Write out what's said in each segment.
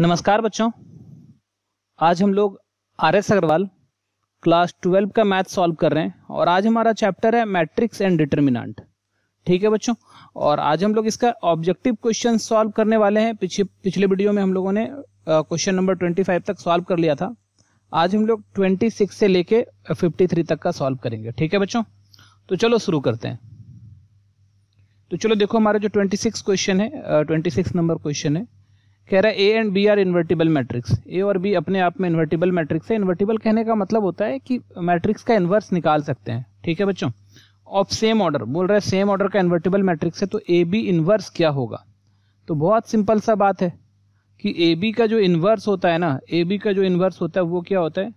नमस्कार बच्चों आज हम लोग R S Agarwal class twelve का मैथ सॉल्व कर रहे हैं और आज हमारा चैप्टर है मैट्रिक्स एंड डिटर्मिनांट ठीक है बच्चों और आज हम लोग इसका ऑब्जेक्टिव क्वेश्चन सॉल्व करने वाले हैं पिछले पिछले वीडियो में हम लोगों ने क्वेश्चन नंबर ट्वेंटी फाइव तक सॉल्व कर लिया था आज हम लोग ट्वेंटी सिक्स से लेके फिफ्टी थ्री तक का सॉल्व करेंगे ठीक है बच्चों तो चलो शुरू करते हैं तो चलो देखो हमारा जो ट्वेंटी सिक्स क्वेश्चन है ट्वेंटी सिक्स नंबर क्वेश्चन है कह रहा है A and B are invertible matrix A और बी अपने आप में इन्वर्टिबल मैट्रिक्स है इन्वर्टिबल कहने का मतलब होता है कि मैट्रिक्स का इन्वर्स निकाल सकते हैं ठीक है बच्चों ऑफ सेम ऑर्डर बोल रहा है सेम ऑर्डर का इन्वर्टिबल मैट्रिक्स है तो ए बी इन्वर्स क्या होगा तो बहुत सिंपल सा बात है कि ए बी का जो इन्वर्स होता है ना ए बी का जो इन्वर्स होता है वो क्या होता है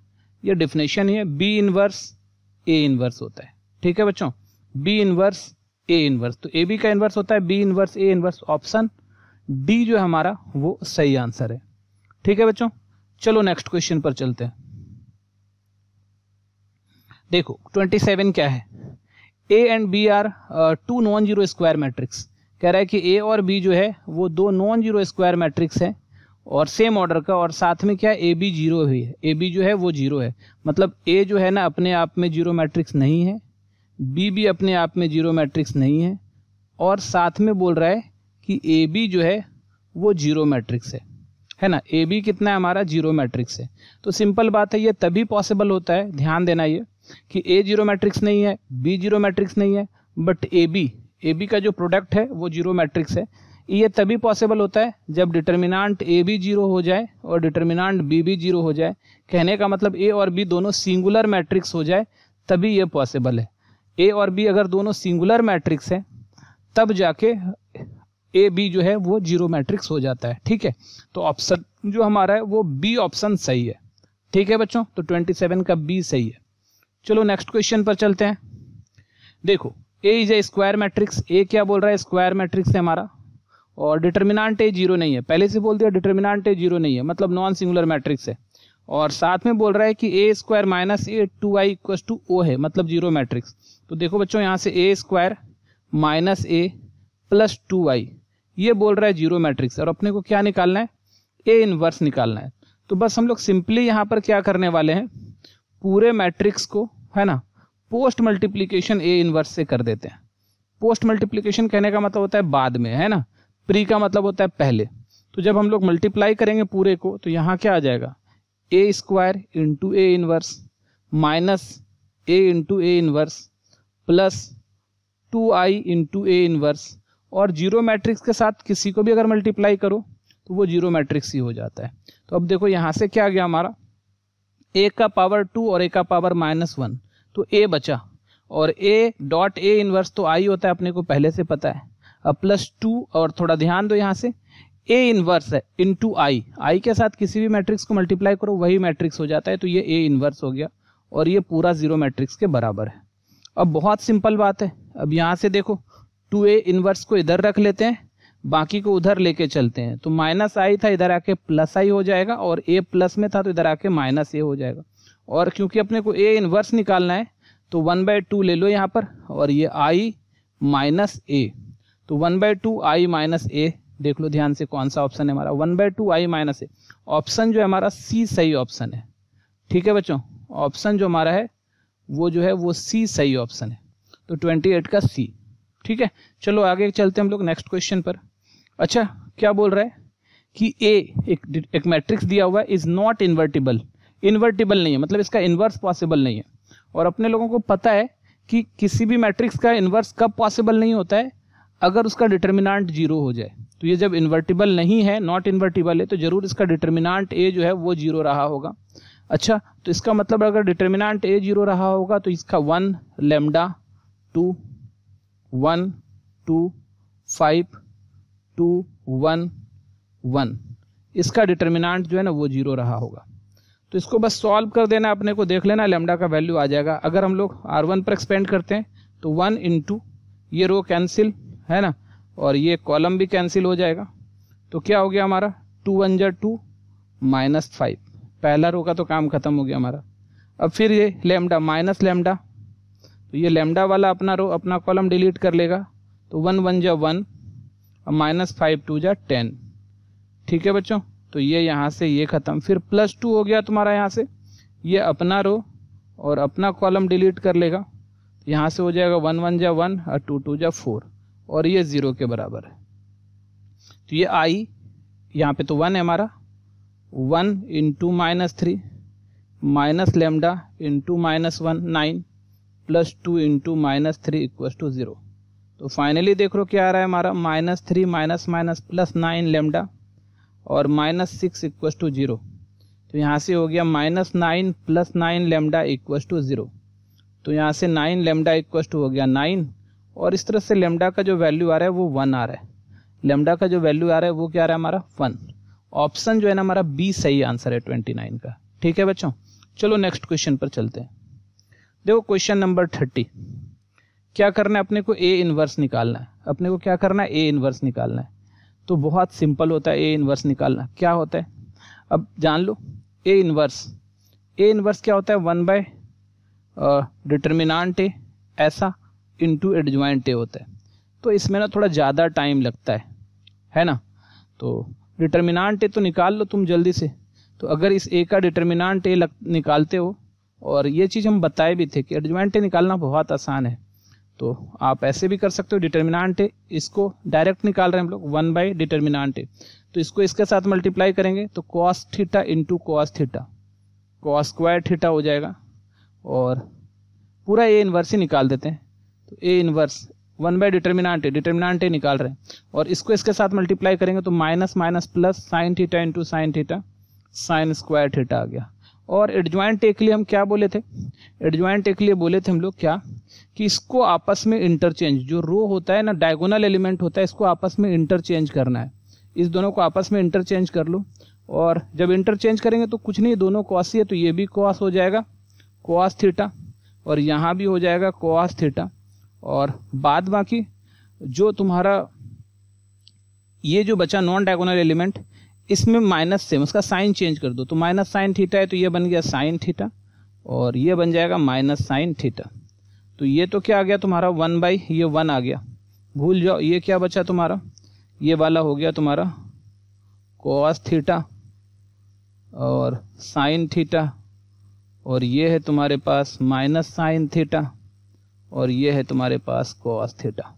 ये डिफिनेशन है बी इन्वर्स ए इन्वर्स होता है ठीक है बच्चों बी इन्वर्स ए इन्वर्स तो ए बी का इन्वर्स होता है B inverse A inverse option D जो है हमारा वो सही आंसर है ठीक है बच्चों चलो नेक्स्ट क्वेश्चन पर चलते हैं देखो 27 क्या है A and B are two non zero square matrix कह रहा है कि ए और बी जो है वो दो नॉन जीरो स्क्वायर मैट्रिक्स है और सेम ऑर्डर का और साथ में क्या है ए बी जीरो भी है ए बी जो है वो जीरो है मतलब ए जो है ना अपने आप में जीरो मैट्रिक्स नहीं है बी भी अपने आप में जीरो मैट्रिक्स नहीं है और साथ में बोल रहा है कि ए बी जो है वो जीरो मैट्रिक्स है है ना ए बी कितना है हमारा जीरो मैट्रिक्स है तो सिंपल बात है ये तभी पॉसिबल होता है ध्यान देना ये कि ए जीरो मैट्रिक्स नहीं है बी जीरो मैट्रिक्स नहीं है but A B A B का जो प्रोडक्ट है वो जीरो मैट्रिक्स है ये तभी पॉसिबल होता है जब डिटर्मिनांट ए बी जीरो हो जाए और डिटर्मिनाट बी भी जीरो हो जाए कहने का मतलब ए और बी दोनों सिंगुलर मैट्रिक्स हो जाए तभी ये पॉसिबल है ए और बी अगर दोनों सिंगुलर मैट्रिक्स है तब जाके ए बी जो है वो जीरो मैट्रिक्स हो जाता है ठीक है तो ऑप्शन जो हमारा है वो बी ऑप्शन सही है ठीक है बच्चों तो 27 का बी सही है चलो नेक्स्ट क्वेश्चन पर चलते हैं देखो A is a square matrix A क्या बोल रहा है स्क्वायर मैट्रिक्स है हमारा और डिटर्मिनांट ए जीरो नहीं है पहले से बोल दिया डिटर्मिनांट ए जीरो नहीं है मतलब नॉन सिंगुलर मैट्रिक्स है और साथ में बोल रहा है कि A square minus A two I equal to O है मतलब जीरो मैट्रिक्स तो देखो बच्चों यहाँ से A square minus A plus two I ये बोल रहा है जीरो मैट्रिक्स और अपने को क्या निकालना है ए इनवर्स निकालना है तो बस हम लोग सिंपली यहाँ पर क्या करने वाले हैं पूरे मैट्रिक्स को है ना पोस्ट मल्टीप्लीकेशन ए इनवर्स से कर देते हैं पोस्ट मल्टीप्लीकेशन कहने का मतलब होता है बाद में है ना प्री का मतलब होता है पहले तो जब हम लोग मल्टीप्लाई करेंगे पूरे को तो यहाँ क्या आ जाएगा A square into A inverse minus A into A inverse plus two I into A inverse और जीरो मैट्रिक्स के साथ किसी को भी अगर मल्टीप्लाई करो तो वो जीरो मैट्रिक्स ही हो जाता है तो अब देखो यहाँ से क्या गया हमारा ए का पावर टू और ए का पावर माइनस वन तो ए बचा और ए डॉट ए इनवर्स तो आई होता है अपने को पहले से पता है अब प्लस टू और थोड़ा ध्यान दो यहाँ से ए इनवर्स है इन टू आई आई के साथ किसी भी मैट्रिक्स को मल्टीप्लाई करो वही मैट्रिक्स हो जाता है तो ये ए इनवर्स हो गया और ये पूरा जीरो मैट्रिक्स के बराबर है अब बहुत सिंपल बात है अब यहाँ से देखो टू ए इनवर्स को इधर रख लेते हैं बाकी को उधर लेके चलते हैं तो माइनस आई था इधर आके प्लस आई हो जाएगा और ए प्लस में था तो इधर आके माइनस ए हो जाएगा और क्योंकि अपने को ए इनवर्स निकालना है तो वन बाई टू ले लो यहाँ पर और ये आई माइनस ए तो one by two I minus A देख लो ध्यान से कौन सा ऑप्शन है हमारा one by two I minus A option जो है हमारा सी सही ऑप्शन है ठीक है बच्चों ऑप्शन जो हमारा है वो जो है वो सी सही ऑप्शन है तो ट्वेंटी एट का सी ठीक है चलो आगे चलते हैं हम लोग नेक्स्ट क्वेश्चन पर अच्छा क्या बोल रहा है कि ए एक एक मैट्रिक्स दिया हुआ है इज नॉट इन्वर्टिबल इन्वर्टिबल नहीं है मतलब इसका इन्वर्स पॉसिबल नहीं है और अपने लोगों को पता है कि किसी भी मैट्रिक्स का इन्वर्स कब पॉसिबल नहीं होता है अगर उसका डिटर्मिनांट जीरो हो जाए तो ये जब इन्वर्टिबल नहीं है नॉट इन्वर्टिबल है तो जरूर इसका डिटर्मिनांट ए जो है वो जीरो रहा होगा अच्छा तो इसका मतलब अगर डिटर्मिनांट ए जीरो रहा होगा तो इसका one lambda two one two five two one one इसका डिटर्मिनाट जो है ना वो जीरो रहा होगा तो इसको बस सॉल्व कर देना अपने को देख लेना लेमडा का वैल्यू आ जाएगा अगर हम लोग आर वन पर एक्सपेंड करते हैं तो वन टू ये रो कैंसिल है ना और ये कॉलम भी कैंसिल हो जाएगा तो क्या हो गया हमारा टू वन जर टू माइनस फाइव पहला रो का तो काम खत्म हो गया हमारा अब फिर ये लेमडा माइनस लेमडा तो ये लेमडा वाला अपना रो अपना कॉलम डिलीट कर लेगा तो वन वन जा वन और माइनस फाइव टू जा टेन ठीक है बच्चों तो ये यहाँ से ये ख़त्म फिर प्लस टू हो गया तुम्हारा यहाँ से ये अपना रो और अपना कॉलम डिलीट कर लेगा तो यहाँ से हो जाएगा वन वन जा वन और टू टू जा फोर और ये ज़ीरो के बराबर है तो ये आई यहाँ पे तो वन है हमारा one into minus three minus lambda into minus one nine plus two into minus three equals to zero तो फाइनली देख लो क्या आ रहा है हमारा minus three minus minus plus nine lambda और minus six equals to zero तो यहाँ से हो गया minus nine plus nine lambda equals to zero तो यहाँ से नाइन लेमडा इक्वस टू हो गया नाइन और इस तरह से लेमडा का जो वैल्यू आ रहा है वो वन आ रहा है लेमडा का जो वैल्यू आ रहा है वो क्या आ रहा है हमारा वन ऑप्शन जो है ना हमारा बी सही आंसर है ट्वेंटी नाइन का ठीक है बच्चों चलो नेक्स्ट क्वेश्चन पर चलते हैं देखो क्वेश्चन नंबर थर्टी क्या करना है अपने को ए इनवर्स निकालना है अपने को क्या करना है ए इनवर्स निकालना है तो बहुत सिंपल होता है ए इनवर्स निकालना क्या होता है अब जान लो ए इनवर्स ए इनवर्स क्या होता है वन बाय डिटर्मिनाट ए ऐसा इंटू एडजॉइंट ए होता है तो इसमें ना थोड़ा ज़्यादा टाइम लगता है है ना तो डिटर्मिनाट ए तो निकाल लो तुम जल्दी से तो अगर इस ए का डिटर्मिनाट ए निकालते हो और ये चीज़ हम बताए भी थे कि एडजमेंट निकालना बहुत आसान है तो आप ऐसे भी कर सकते हो डिटर्मिनाटे इसको डायरेक्ट निकाल रहे हैं हम लोग वन बाई डिटर्मिनाटे तो इसको इसके साथ मल्टीप्लाई करेंगे तो cos theta into cos theta cos square theta हो जाएगा और पूरा ए इन्वर्स ही निकाल देते हैं तो A inverse one by determinant determinant निकाल रहे हैं और इसको इसके साथ मल्टीप्लाई करेंगे तो minus minus plus sine theta into sine theta sine square theta आ गया और एडजॉइंट ए के लिए हम क्या बोले थे एडजॉइंट ए के लिए बोले थे हम लोग क्या कि इसको आपस में इंटरचेंज जो रो होता है ना डायगोनल एलिमेंट होता है इसको आपस में इंटरचेंज करना है इस दोनों को आपस में इंटरचेंज कर लो और जब इंटरचेंज करेंगे तो कुछ नहीं दोनों कॉस ही है तो ये भी कॉस हो जाएगा कॉस थीटा और यहाँ भी हो जाएगा कॉस थीटा और बाद बाकी जो तुम्हारा ये जो बचा नॉन डायगोनल एलिमेंट इसमें माइनस सेम उसका साइन चेंज कर दो तो माइनस साइन थीटा है तो ये बन गया साइन थीटा और ये बन जाएगा माइनस साइन थीटा तो ये तो क्या आ गया तुम्हारा वन बाई ये वन आ गया भूल जाओ ये क्या बचा तुम्हारा ये वाला हो गया तुम्हारा कोस थीटा और साइन थीटा और ये है तुम्हारे पास माइनस साइन थीटा और ये है तुम्हारे पास कोस थीटा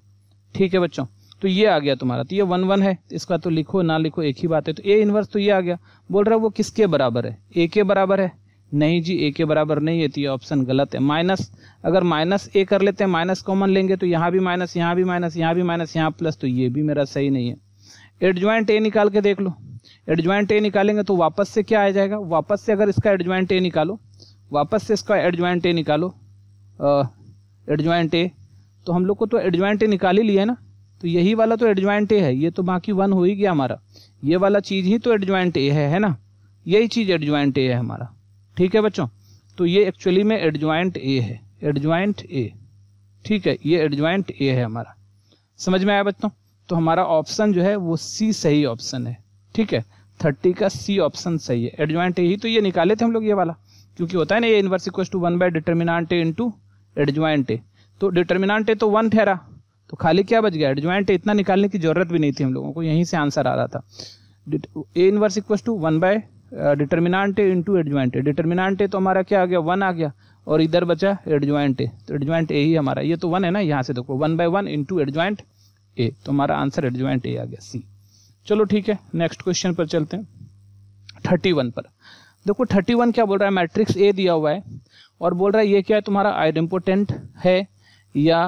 ठीक है बच्चों तो ये आ गया तुम्हारा तो ये वन वन है इसका तो लिखो ना लिखो एक ही बात है तो ए इन्वर्स तो ये आ गया बोल रहा है वो किसके बराबर है ए के बराबर है नहीं जी ए के बराबर नहीं है तो ये ऑप्शन गलत है माइनस अगर माइनस ए कर लेते हैं माइनस कॉमन लेंगे तो यहाँ भी माइनस यहाँ भी माइनस यहाँ भी माइनस यहाँ प्लस तो ये भी मेरा सही नहीं है एडजॉइंट ए निकाल के देख लो एडजॉइंट ए निकालेंगे तो वापस से क्या आ जाएगा वापस से अगर इसका एडजॉइंट ए निकालो वापस से इसका एडजॉइंट ए निकालो एडजॉइंट ए तो हम लोग को तो एडजॉइंट ए निकाल ही लिया ना तो यही वाला तो एडजॉइंट ए है ये तो बाकी वन हो ही गया हमारा ये वाला चीज़ ही तो एडजॉइंट ए है है ना यही चीज़ एडजॉइंट ए है हमारा ठीक है बच्चों तो ये एक्चुअली में एडजॉइंट ए है एडजॉइंट ए ठीक है ये एडजॉइंट ए है हमारा समझ में आया बच्चों तो हमारा ऑप्शन जो है वो सी सही ऑप्शन है ठीक है थर्टी का सी ऑप्शन सही है एडजॉइंट ए ही तो ये निकाले थे हम लोग ये वाला क्योंकि होता है ना ये inverse equal to one by determinant A into adjoint A तो डिटर्मिनांट ए तो वन ठहरा तो खाली क्या बच गया एडजॉइंट इतना निकालने की जरूरत भी नहीं थी हम लोगों को यहीं से आंसर आ रहा था A inverse equal to one by determinant A into adjoint A A तो हमारा क्या आ गया वन आ गया और इधर बचा एडजॉइंट ए तो एडजॉइंट ए ही हमारा ये तो वन है ना यहाँ से देखो one by one into adjoint A तो हमारा आंसर एडजॉइंट ए आ गया सी चलो ठीक है नेक्स्ट क्वेश्चन पर चलते हैं थर्टी वन पर देखो थर्टी वन क्या बोल रहा है मैट्रिक्स ए दिया हुआ है और बोल रहा है ये क्या है तुम्हारा आइडेम्पोटेंट है या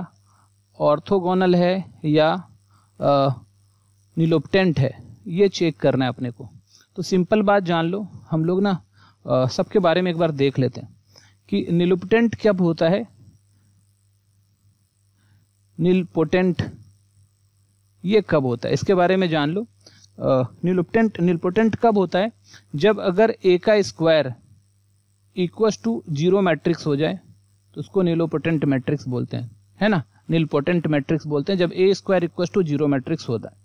ऑर्थोगोनल है या निलोपटेंट है ये चेक करना है अपने को तो सिंपल बात जान लो हम लोग ना सबके बारे में एक बार देख लेते हैं कि निलोपटेंट क्या होता है निलपोटेंट ये कब होता है इसके बारे में जान लो निलुपटेंट निलपोटेंट कब होता है जब अगर ए का square equals to zero matrix हो जाए तो उसको निलोपोटेंट मैट्रिक्स बोलते हैं है ना निलपोटेंट मैट्रिक्स बोलते हैं जब A square equal to zero matrix होता है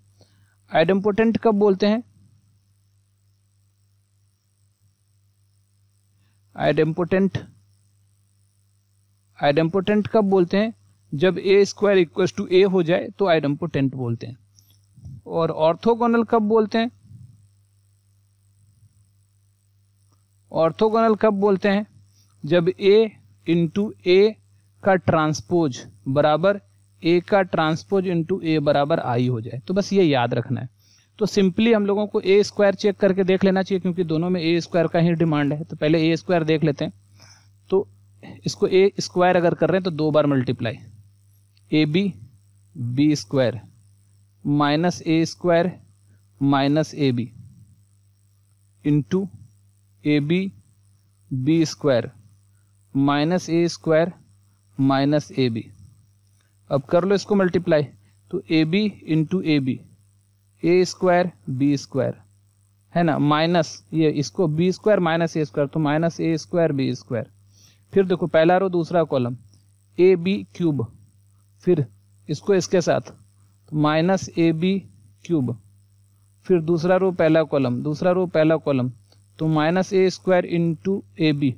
आइडम्पोटेंट कब बोलते हैं आइडम्पोटेंट आइडम्पोटेंट कब बोलते हैं जब A square equal to A हो जाए तो आइडम्पोटेंट बोलते हैं और ऑर्थोगोनल कब बोलते हैं ऑर्थोगोनल कब बोलते हैं जब ए इंटू ए का ट्रांसपोज बराबर ए का ट्रांसपोज इंटू ए बराबर आई हो जाए तो बस ये याद रखना है तो सिंपली हम लोगों को ए स्क्वायर चेक करके देख लेना चाहिए क्योंकि दोनों में ए स्क्वायर का ही डिमांड है तो पहले ए स्क्वायर देख लेते हैं तो इसको ए स्क्वायर अगर कर रहे हैं तो दो बार multiply A B B square minus A square minus A B into A B B square minus A square minus A B अब कर लो इसको मल्टीप्लाई तो A B into A B A square B square है ना minus ये इसको B square minus A square तो minus A square B square फिर देखो पहला रो दूसरा कॉलम ए बी क्यूब फिर इसको इसके साथ तो माइनस ए बी क्यूब फिर दूसरा रो पहला कॉलम दूसरा रो पहला कॉलम तो minus A square into A B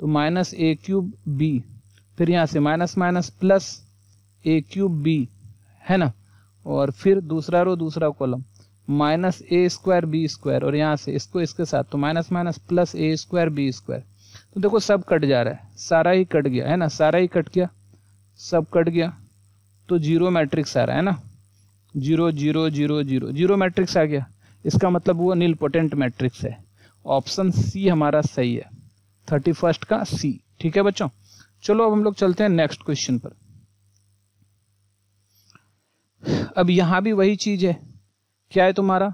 तो माइनस ए क्यूब बी फिर यहाँ से minus minus plus A cube B है ना और फिर दूसरा रो दूसरा column minus A square B square और यहाँ से इसको इसके साथ तो minus minus plus A square B square तो देखो सब कट जा रहा है सारा ही कट गया है ना सारा ही कट गया सब कट गया तो जीरो मैट्रिक्स आ रहा है ना zero zero zero zero zero matrix आ गया इसका मतलब वो नीलपोटेंट मैट्रिक्स है ऑप्शन सी हमारा सही है थर्टी फर्स्ट का सी ठीक है बच्चों चलो अब हम लोग चलते हैं नेक्स्ट क्वेश्चन पर अब यहां भी वही चीज है क्या है तुम्हारा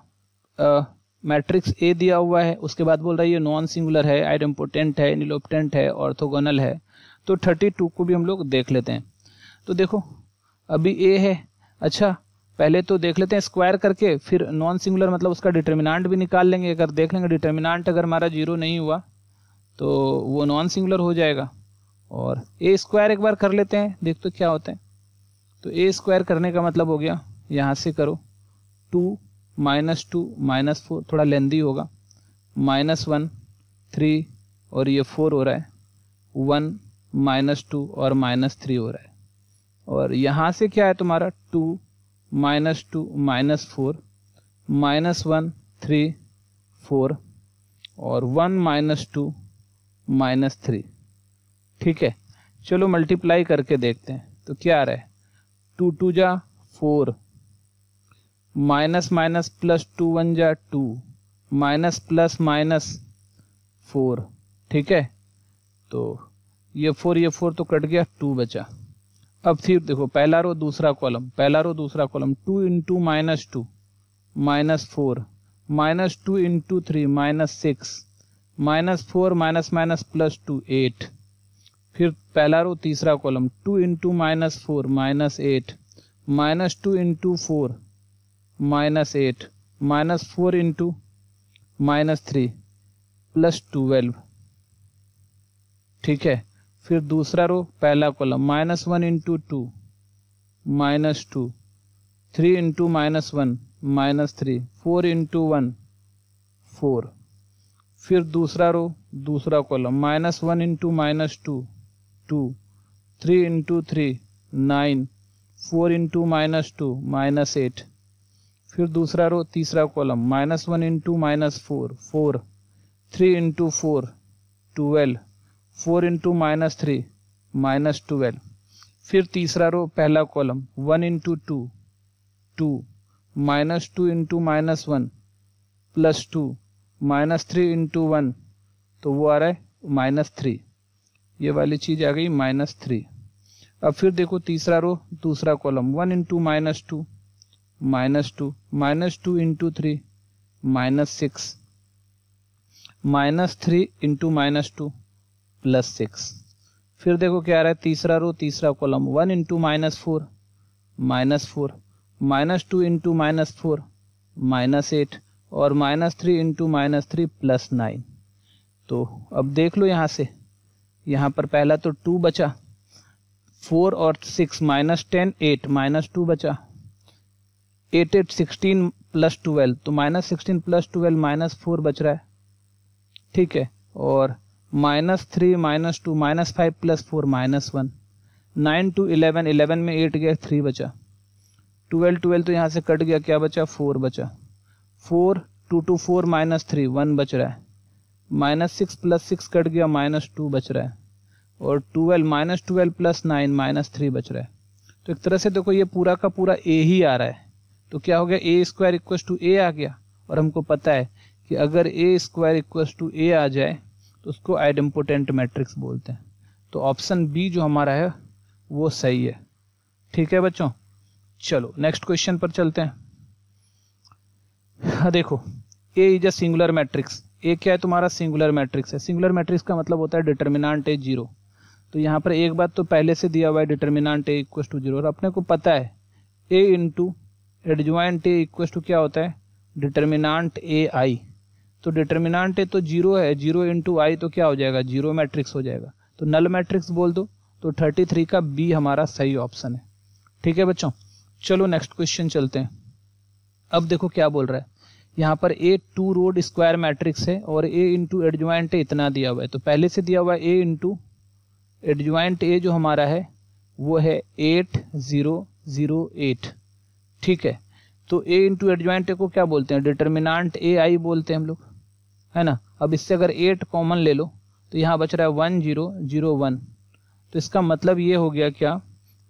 मैट्रिक्स ए दिया हुआ है उसके बाद बोल रहा है ये नॉन सिंगुलर है आइडम्पोटेंट है निलोपटेंट है ऑर्थोगोनल है तो 32 को भी हम लोग देख लेते हैं तो देखो अभी ए है अच्छा पहले तो देख लेते हैं स्क्वायर करके फिर नॉन सिंगुलर मतलब उसका डिटर्मिनांट भी निकाल लेंगे अगर देख लेंगे डिटर्मिनांट अगर हमारा जीरो नहीं हुआ तो वो नॉन सिंगुलर हो जाएगा और ए स्क्वायर एक बार कर लेते हैं देख तो क्या होता है तो ए स्क्वायर करने का मतलब हो गया यहाँ से करो two minus two minus four थोड़ा लेंदी होगा माइनस वन थ्री और ये फोर हो रहा है वन माइनस टू और माइनस थ्री हो रहा है और यहाँ से क्या है तुम्हारा two minus two minus four minus one three four और one minus two minus three ठीक है चलो मल्टीप्लाई करके देखते हैं तो क्या आ रहा है टू टू जा four minus minus plus two one जा two minus plus minus four ठीक है तो ये फोर ये फोर तो कट गया टू बचा अब फिर देखो पहला रो दूसरा कॉलम पहला रो दूसरा column two into minus two minus four minus two into three minus six minus four minus minus plus two eight फिर पहला रो तीसरा column two into minus four minus eight minus two into four minus eight minus four into minus three plus twelve ठीक है फिर दूसरा row पहला column minus one into two minus two three into minus one minus three four into one four फिर दूसरा row दूसरा column minus one into minus two two three into three nine four into minus two minus eight फिर दूसरा row तीसरा column minus one into minus four four three into four twelve four into minus three minus twelve फिर तीसरा row पहला column one into two two minus two into minus one plus two minus three into one तो वो आ रहा है minus three ये वाली चीज़ आ गई माइनस थ्री अब फिर देखो तीसरा रो दूसरा column one into minus two minus two minus two into three minus six minus three into minus two plus six फिर देखो क्या आ रहा है तीसरा रो तीसरा column one into minus four minus four minus two into minus four minus eight और minus three into minus three plus nine तो अब देख लो यहाँ से यहाँ पर पहला तो टू बचा फोर और six minus ten eight minus two बचा eight eight sixteen plus twelve तो minus sixteen plus twelve minus four बच रहा है ठीक है और minus three minus two minus five plus four minus one nine two eleven eleven में eight गया थ्री बचा ट्वेल्व ट्वेल्व तो यहाँ से कट गया क्या बचा फोर बचा four two two four minus three one बच रहा है minus six plus six cut गया माइनस टू बच रहा है और twelve minus twelve plus nine minus three बच रहा है तो एक तरह से देखो ये पूरा का पूरा ए ही आ रहा है तो क्या हो गया ए स्क्वायर इक्व टू ए आ गया और हमको पता है कि अगर ए स्क्वायर इक्व टू ए आ जाए तो उसको आइडम्पोटेंट मैट्रिक्स बोलते हैं तो ऑप्शन बी जो हमारा है वो सही है ठीक है बच्चों चलो नेक्स्ट क्वेश्चन पर चलते हैं हाँ, देखो A is a singular matrix एक क्या है तुम्हारा सिंगुलर मैट्रिक्स है सिंगुलर मैट्रिक्स का मतलब होता है डिटर्मिनाट ए जीरो तो यहाँ पर एक बात तो पहले से दिया हुआ है determinant A equal to zero और अपने को पता है A into adjoint A equal to क्या होता है डिटर्मिनाट ए आई तो डिटर्मिनाट ए तो जीरो है जीरो इंटू आई तो क्या हो जाएगा जीरो मैट्रिक्स हो जाएगा तो नल मैट्रिक्स बोल दो तो थर्टी थ्री का बी हमारा सही ऑप्शन है ठीक है बच्चों चलो नेक्स्ट क्वेश्चन चलते हैं अब देखो क्या बोल रहा है यहाँ पर A two rowed square matrix है और ए इंटू एडजॉइंट इतना दिया हुआ है तो पहले से दिया हुआ ए इंटू एडजॉइंट ए जो हमारा है वो है एट ज़ीरो ज़ीरो एट ठीक है तो ए इंटू एडजॉइंट ए को क्या बोलते हैं डिटर्मिनांट ए आई बोलते हैं हम लोग है ना अब इससे अगर एट कॉमन ले लो तो यहाँ बच रहा है वन जीरो जीरो वन तो इसका मतलब ये हो गया क्या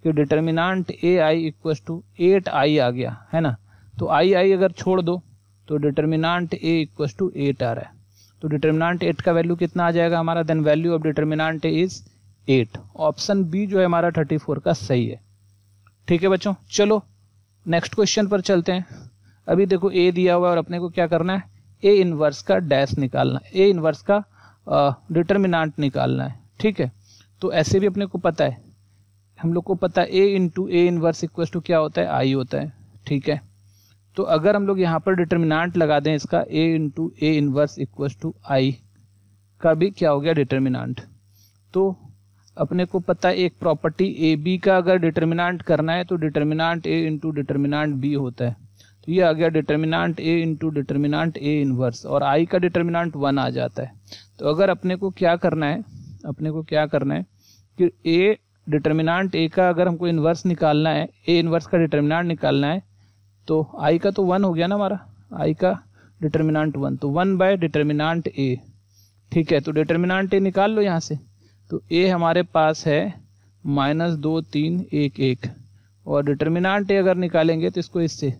कि determinant A I equal to eight I आ गया है ना तो आई आई अगर छोड़ दो तो determinant A equals to eight आ रहा है तो डिटर्मिनाट एट का वैल्यू कितना आ जाएगा हमारा then value of determinant is eight option B जो है हमारा थर्टी फोर का सही है ठीक है बच्चों चलो नेक्स्ट क्वेश्चन पर चलते हैं अभी देखो ए दिया हुआ है और अपने को क्या करना है ए इनवर्स का डैश निकालना ए इनवर्स का डिटर्मिनाट निकालना है ठीक है तो ऐसे भी अपने को पता है हम लोग को पता है A into A inverse equal to क्या होता है आई होता है ठीक है तो अगर हम लोग यहाँ पर डिटर्मिनाट लगा दें इसका A into A inverse equals to I का भी क्या हो गया डिटर्मिनाट तो अपने को पता है एक प्रॉपर्टी ए बी का अगर डिटर्मिनाट करना है तो determinant A into determinant B होता है तो ये आ गया determinant A into determinant A inverse और आई का डिटर्मिनाट वन आ जाता है तो अगर अपने को क्या करना है अपने को क्या करना है कि ए डिटर्मिनाट ए का अगर हमको इन्वर्स निकालना है ए इन्वर्स का डिटर्मिनाट निकालना है तो आई का तो वन हो गया ना हमारा आई का डिटर्मिनांट वन तो वन बाय डिटर्मिनांट ए ठीक है तो डिटर्मिनांट ए निकाल लो यहाँ से तो ए हमारे पास है माइनस दो तीन एक एक और डिटर्मिनाट ए अगर निकालेंगे तो इसको इससे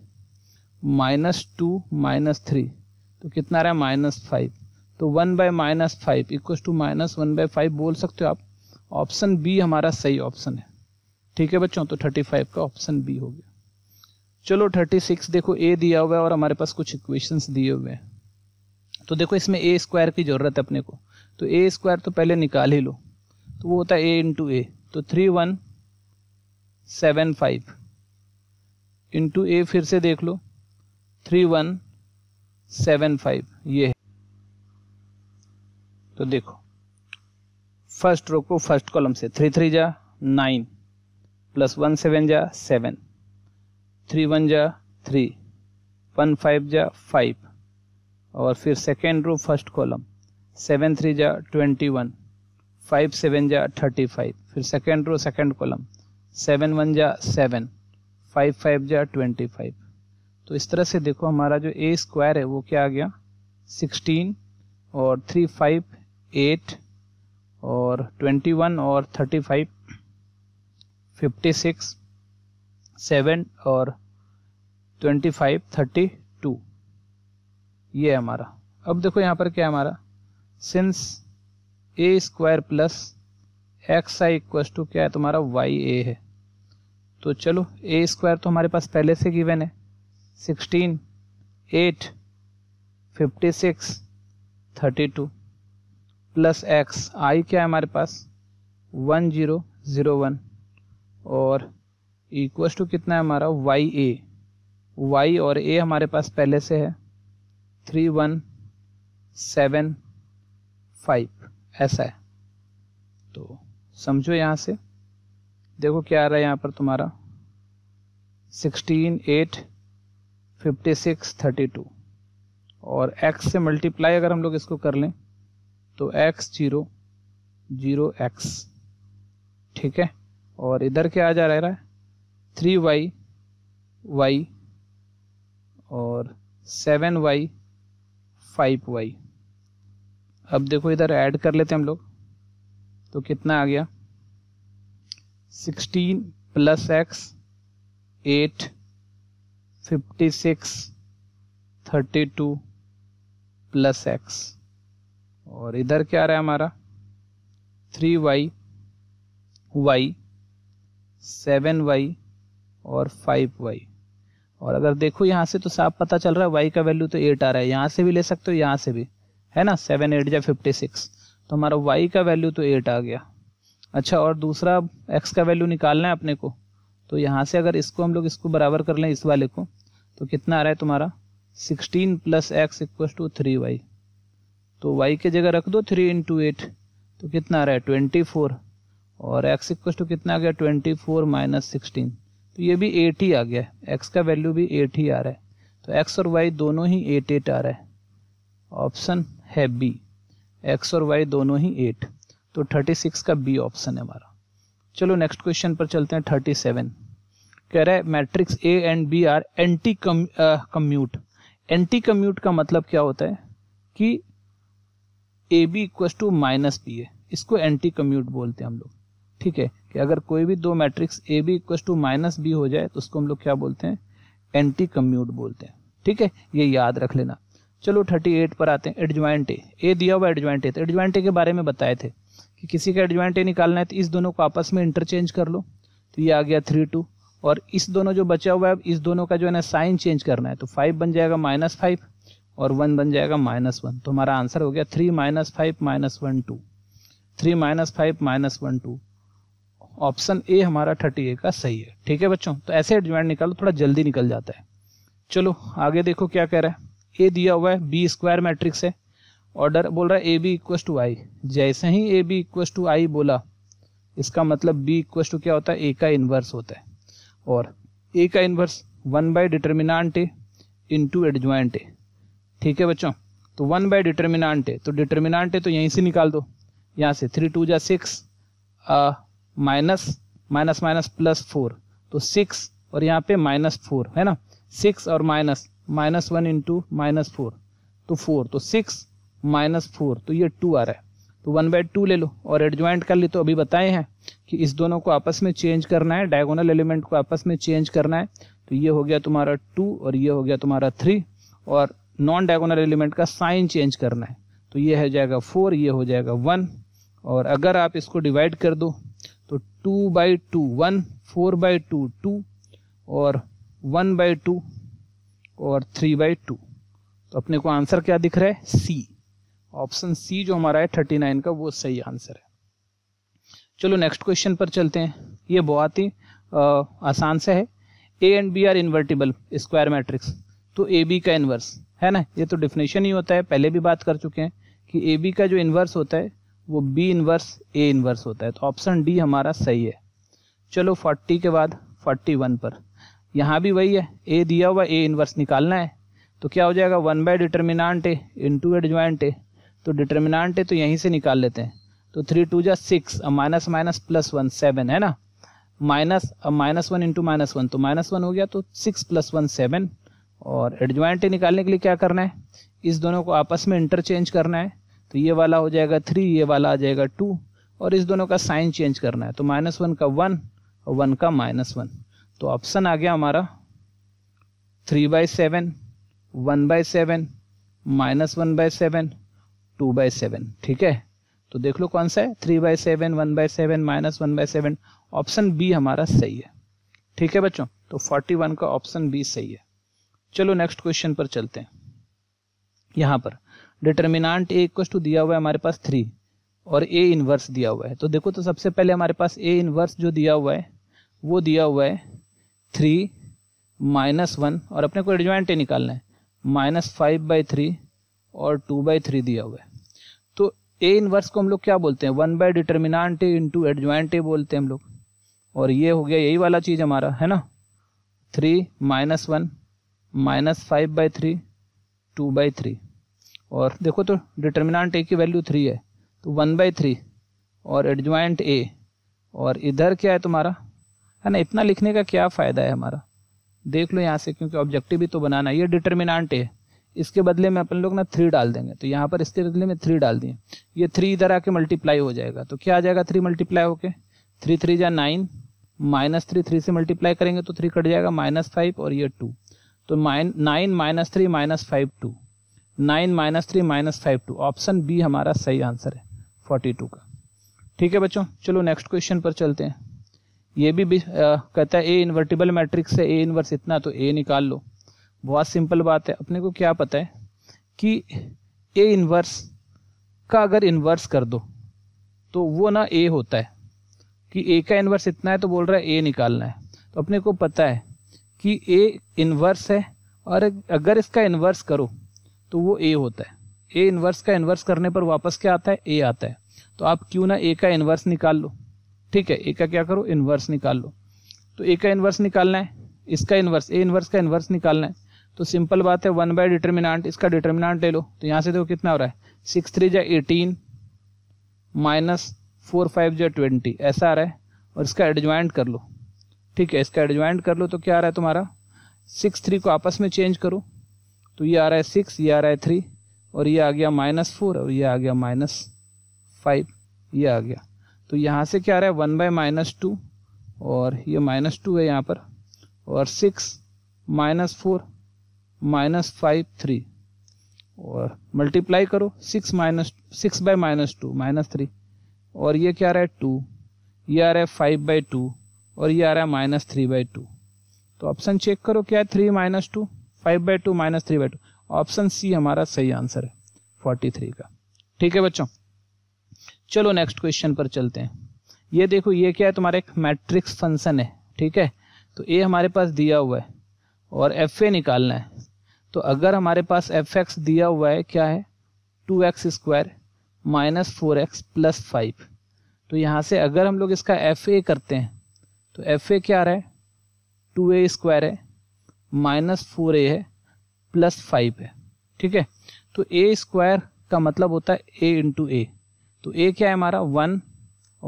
माइनस टू माइनस थ्री तो कितना रहा माइनस फाइव तो one by minus five equal to minus one by five बोल सकते हो आप ऑप्शन बी हमारा सही ऑप्शन है ठीक है बच्चों तो थर्टी फाइव का ऑप्शन बी हो गया चलो 36 देखो ए दिया हुआ है और हमारे पास कुछ इक्वेशंस दिए हुए हैं तो देखो इसमें ए स्क्वायर की ज़रूरत है अपने को तो ए स्क्वायर तो पहले निकाल ही लो तो वो होता है ए इंटू ए तो three one seven five into A फिर से देख लो थ्री वन सेवन फाइव ये है तो देखो फर्स्ट रो को फर्स्ट कॉलम से थ्री थ्री जा नाइन प्लस वन सेवन जा सेवन थ्री वन जा थ्री वन फाइव जा फाइव और फिर second row first column seven three जा ट्वेंटी वन फाइव सेवन जा थर्टी फाइव फिर second row second column seven one जा सेवन फाइव फाइव जा ट्वेंटी फाइव तो इस तरह से देखो हमारा जो ए स्क्वायर है वो क्या आ गया सिक्सटीन और थ्री फाइव एट और ट्वेंटी वन और thirty five fifty six seven और ट्वेंटी फाइव थर्टी टू ये है हमारा अब देखो यहाँ पर क्या है हमारा since A square plus X I equals to क्या है तुम्हारा वाई ए है तो चलो ए स्क्वायर तो हमारे पास पहले से गिवन है sixteen eight fifty six thirty two plus X I क्या है हमारे पास वन जीरो ज़ीरो वन और इक्व टू कितना है हमारा वाई ए वाई और ए हमारे पास पहले से है थ्री वन सेवन फाइव ऐसा है तो समझो यहाँ से देखो क्या आ रहा है यहाँ पर तुम्हारा sixteen eight fifty six thirty two और एक्स से मल्टीप्लाई अगर हम लोग इसको कर लें तो एक्स जीरो जीरो एक्स ठीक है और इधर क्या आ जा रहा है थ्री वाई वाई और सेवन वाई फाइव वाई अब देखो इधर ऐड कर लेते हम लोग तो कितना आ गया sixteen plus X eight fifty six thirty two plus X और इधर क्या आ रहा है हमारा three Y Y seven Y और फाइव वाई और अगर देखो यहाँ से तो साफ पता चल रहा है वाई का वैल्यू तो एट आ रहा है यहाँ से भी ले सकते हो यहाँ से भी है ना सेवन एट या फिफ्टी सिक्स तो हमारा वाई का वैल्यू तो एट आ गया अच्छा और दूसरा एक्स का वैल्यू निकालना है अपने को तो यहाँ से अगर इसको हम लोग इसको बराबर कर लें इस वाले को तो कितना आ रहा है तुम्हारा sixteen plus X equal to three Y तो वाई की जगह रख दो थ्री इंटू एट तो कितना आ रहा है ट्वेंटी फोर और एक्स इक्व टू कितना आ गया ट्वेंटी फोर माइनस सिक्सटीन तो ये भी एट ही आ गया है एक्स का वैल्यू भी एट ही आ रहा है तो एक्स और वाई दोनों ही एट एट आ रहा है ऑप्शन है बी एक्स और वाई दोनों ही एट तो थर्टी सिक्स का बी ऑप्शन है हमारा चलो नेक्स्ट क्वेश्चन पर चलते हैं थर्टी सेवन कह रहा है matrix A and B are anti commute anti commute का मतलब क्या होता है कि A B equal to minus B है इसको एंटी कम्यूट बोलते हैं हम लोग ठीक है कि अगर कोई भी दो matrix A B equal to minus B हो जाए तो उसको हम लोग क्या बोलते हैं एंटी कम्यूट बोलते हैं ठीक है ये याद रख लेना चलो 38 पर आते हैं एडजॉइंट ए ए दिया हुआ एडजॉइंट ए तो एडजॉइंट ए के बारे में बताए थे कि किसी का एडजॉइंट ए निकालना है तो इस दोनों को आपस में इंटरचेंज कर लो तो ये आ गया थ्री टू और इस दोनों जो बचा हुआ है इस दोनों का जो है ना साइन चेंज करना है तो फाइव बन जाएगा माइनस फाइव और वन बन जाएगा माइनस वन तो हमारा आंसर हो गया three minus five minus one two three minus five minus one two option A हमारा थर्टी ए का सही है ठीक है बच्चों तो ऐसे एडजमेंट निकालो थोड़ा जल्दी निकल जाता है चलो आगे देखो क्या कह रहा है ए दिया हुआ है बी स्क्वायर मैट्रिक्स है ऑर्डर बोल रहा है ए बी इक्व टू आई जैसे ही ए बी इक्व टू आई बोला इसका मतलब बी इक्व टू क्या होता है ए का इन्वर्स होता है और ए का inverse one by determinant A to adjoint A ठीक है बच्चों तो वन बाई डिटर्मिनाट ए तो डिटर्मिनाट ए तो यहीं से निकाल दो यहाँ से थ्री टू जा six minus minus minus plus four तो सिक्स और यहाँ पे माइनस फोर है ना सिक्स और minus minus one into minus four तो फोर तो सिक्स माइनस फोर तो ये टू आ रहा है तो वन बाई टू ले लो और एडजॉइंट कर ली तो अभी बताए हैं कि इस दोनों को आपस में चेंज करना है डायगोनल एलिमेंट को आपस में चेंज करना है तो ये हो गया तुम्हारा टू और ये हो गया तुम्हारा थ्री और नॉन डायगोनल एलिमेंट का साइन चेंज करना है तो ये हो जाएगा फोर ये हो जाएगा वन और अगर आप इसको डिवाइड कर दो तो two by two one four by two two और वन बाई टू और थ्री बाई टू तो अपने को आंसर क्या दिख रहा है सी ऑप्शन सी जो हमारा है थर्टी नाइन का वो सही आंसर है चलो नेक्स्ट क्वेश्चन पर चलते हैं ये बहुत ही आसान से है A and B are invertible square matrix तो ए बी का इन्वर्स है ना ये तो डिफिनेशन ही होता है पहले भी बात कर चुके हैं कि ए बी का जो इन्वर्स होता है वो बी इनवर्स ए इनवर्स होता है तो ऑप्शन डी हमारा सही है चलो 40 के बाद 41 पर यहाँ भी वही है ए दिया हुआ ए इनवर्स निकालना है तो क्या हो जाएगा one by determinant A to adjoint A तो डिटर्मिनाट ए तो यहीं से निकाल लेते हैं तो थ्री टू जा six minus minus plus one seven है ना माइनस अब minus one into minus one तो माइनस वन हो गया तो सिक्स प्लस वन सेवन और एडजॉइंट निकालने के लिए क्या करना है इस दोनों को आपस में इंटरचेंज करना है तो ये वाला हो जाएगा थ्री ये वाला आ जाएगा टू और इस दोनों का साइन चेंज करना है तो माइनस वन का वन और वन का माइनस वन तो ऑप्शन आ गया हमारा three by seven one by seven minus one by seven two by seven ठीक है तो देख लो कौन सा है three by seven one by seven minus one by seven option B हमारा सही है ठीक है बच्चों तो फोर्टी वन का ऑप्शन बी सही है चलो नेक्स्ट क्वेश्चन पर चलते हैं यहां पर डिटर्मिनांट ए इक्व टू दिया हुआ है हमारे पास थ्री और ए इनवर्स दिया हुआ है तो देखो तो सबसे पहले हमारे पास ए इनवर्स जो दिया हुआ है वो दिया हुआ है थ्री माइनस वन और अपने को एडजॉइंट ए निकालना है माइनस फाइव बाई थ्री और टू बाई थ्री दिया हुआ है तो ए इनवर्स को हम लोग क्या बोलते हैं one by determinant A into adjoint A बोलते हैं हम लोग और ये हो गया यही वाला चीज़ हमारा है ना three minus one minus five by three two by three और देखो तो डिटर्मिनाट ए की वैल्यू थ्री है तो वन बाई थ्री और एडजॉइंट ए और इधर क्या है तुम्हारा है ना इतना लिखने का क्या फ़ायदा है हमारा देख लो यहाँ से क्योंकि ऑब्जेक्टिव भी तो बनाना है ये डिटर्मिनाट ए इसके बदले में अपन लोग ना थ्री डाल देंगे तो यहाँ पर इसके बदले में थ्री डाल दिए ये थ्री इधर आके मल्टीप्लाई हो जाएगा तो क्या आ जाएगा थ्री मल्टीप्लाई होके थ्री थ्री या नाइन माइनस थ्री थ्री से मल्टीप्लाई करेंगे तो थ्री कट जाएगा माइनस फाइव और ये टू तो minus nine minus three minus five two nine minus three minus five two option B हमारा सही आंसर है फोर्टी टू का ठीक है बच्चों चलो नेक्स्ट क्वेश्चन पर चलते हैं ये भी, भी आ, कहता है ए इन्वर्टिबल मैट्रिक्स है ए इन्वर्स इतना तो ए निकाल लो बहुत सिंपल बात है अपने को क्या पता है कि ए इन्वर्स का अगर इन्वर्स कर दो तो वो ना ए होता है कि ए का इन्वर्स इतना है तो बोल रहा है ए निकालना है तो अपने को पता है कि ए इन्वर्स है और अगर इसका इन्वर्स करो तो वो ए होता है ए इन्वर्स का इन्वर्स करने पर वापस क्या आता है ए आता है तो आप क्यों ना ए का इन्वर्स निकाल लो ठीक है ए का क्या करो इन्वर्स निकाल लो तो ए का इन्वर्स निकालना है इसका इन्वर्स ए इन्वर्स का इन्वर्स निकालना है तो सिंपल बात है वन बाय डिटर्मिनाट इसका डिटर्मिनाट ले लो तो यहाँ से देखो कितना हो रहा है सिक्स थ्री जै एटीन माइनस फोर फाइव जै ट्वेंटी ऐसा आ रहा है और इसका एडजॉइंट कर लो ठीक है इसका एडजॉइंट कर लो तो क्या आ रहा है तुम्हारा सिक्स थ्री को आपस में चेंज करो तो ये आ रहा है सिक्स ये आ रहा है थ्री और ये आ गया माइनस फोर और ये आ गया माइनस फाइव ये आ गया तो यहाँ से क्या आ रहा है वन बाई माइनस टू और ये माइनस टू है यहाँ पर और six minus four minus five three और मल्टीप्लाई करो six minus six by minus two minus three और ये क्या आ रहा है टू ये आ रहा है फाइव बाई टू और ये आ रहा है माइनस थ्री बाई टू तो ऑप्शन चेक करो क्या है three minus two five by two minus three by two option C हमारा सही आंसर है फोर्टी थ्री का ठीक है बच्चों चलो नेक्स्ट क्वेश्चन पर चलते हैं ये देखो ये क्या है तुम्हारा एक मैट्रिक्स फंक्शन है ठीक है तो ए हमारे पास दिया हुआ है और एफ ए निकालना है तो अगर हमारे पास एफ एक्स दिया हुआ है क्या है two x square minus four x plus five तो यहाँ से अगर हम लोग इसका एफ ए करते हैं तो एफ ए क्या रहा है टू ए स्क्वायर है माइनस फोर ए है प्लस फाइव है ठीक है तो ए स्क्वायर का मतलब होता है ए इंटू ए तो ए क्या है हमारा वन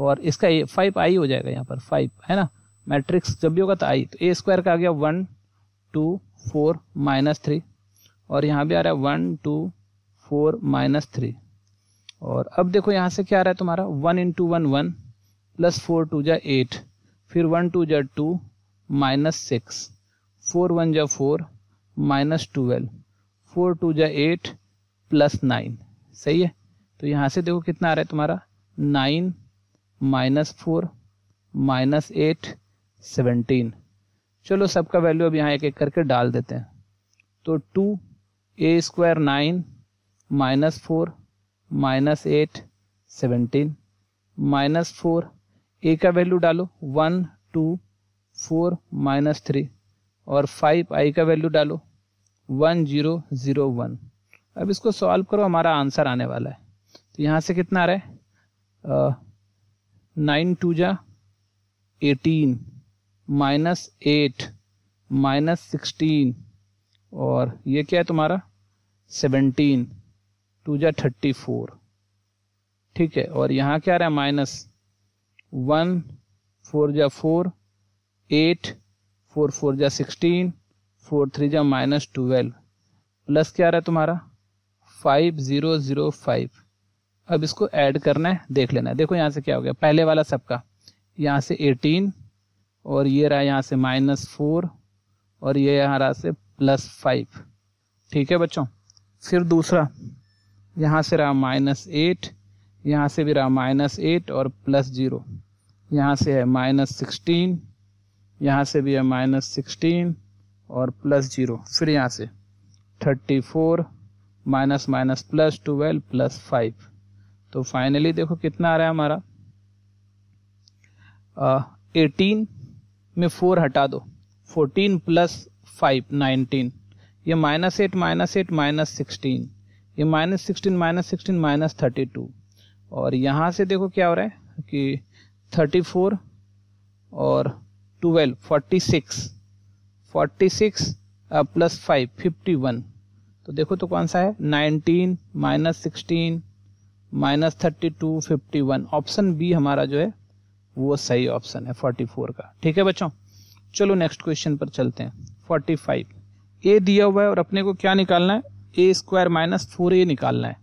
और इसका ए फाइव आई हो जाएगा यहाँ पर फाइव है ना मैट्रिक्स जब भी होगा तो आई तो ए स्क्वायर का आ गया one two four minus three और यहाँ भी आ रहा है one two four minus three और अब देखो यहाँ से क्या आ रहा है तुम्हारा one into one one plus four two जै एट फिर वन टू जै two minus six four one जा four minus twelve four two जा एट प्लस नाइन सही है तो यहाँ से देखो कितना आ रहा है तुम्हारा nine minus four minus eight seventeen चलो सबका वैल्यू अब यहाँ एक एक करके डाल देते हैं तो two A square nine minus four minus eight seventeen minus four A का वैल्यू डालो one two four minus three और फाइव आई का वैल्यू डालो वन जीरो ज़ीरो वन अब इसको सॉल्व करो हमारा आंसर आने वाला है तो यहाँ से कितना आ रहा है नाइन टू जा eighteen minus eight minus sixteen और ये क्या है तुम्हारा सेवनटीन टू जा थर्टी फोर ठीक है और यहाँ क्या आ रहा है माइनस वन फोर जा फोर एट फोर फोर जा सिक्सटीन फोर थ्री जा माइनस ट्वेल्व प्लस क्या आ रहा है तुम्हारा फाइव ज़ीरो ज़ीरो फाइव अब इसको ऐड करना है देख लेना है देखो यहाँ से क्या हो गया पहले वाला सबका यहाँ से एटीन और ये रहा यहाँ से माइनस फोर और ये यहाँ रहा से प्लस फाइव ठीक है बच्चों फिर दूसरा यहाँ से रहा माइनस एट यहाँ से भी रहा माइनस एट और प्लस ज़ीरो यहाँ से है माइनस सिक्सटीन यहाँ से भी है माइनस सिक्सटीन और प्लस जीरो फिर यहाँ से thirty four minus minus plus twelve plus five तो फाइनली देखो कितना आ रहा है हमारा एटीन में फोर हटा दो फोर्टीन प्लस फाइव नाइनटीन ये minus eight minus eight minus sixteen ये minus sixteen minus sixteen minus thirty two और यहाँ से देखो क्या हो रहा है कि थर्टी फोर और twelve forty six forty six plus five fifty one तो देखो तो कौन सा है nineteen minus sixteen minus thirty two fifty one option B हमारा जो है वो सही ऑप्शन है फोर्टी फोर का ठीक है बच्चों चलो नेक्स्ट क्वेश्चन पर चलते हैं फोर्टी फाइव ए दिया हुआ है और अपने को क्या निकालना है A square minus four A निकालना है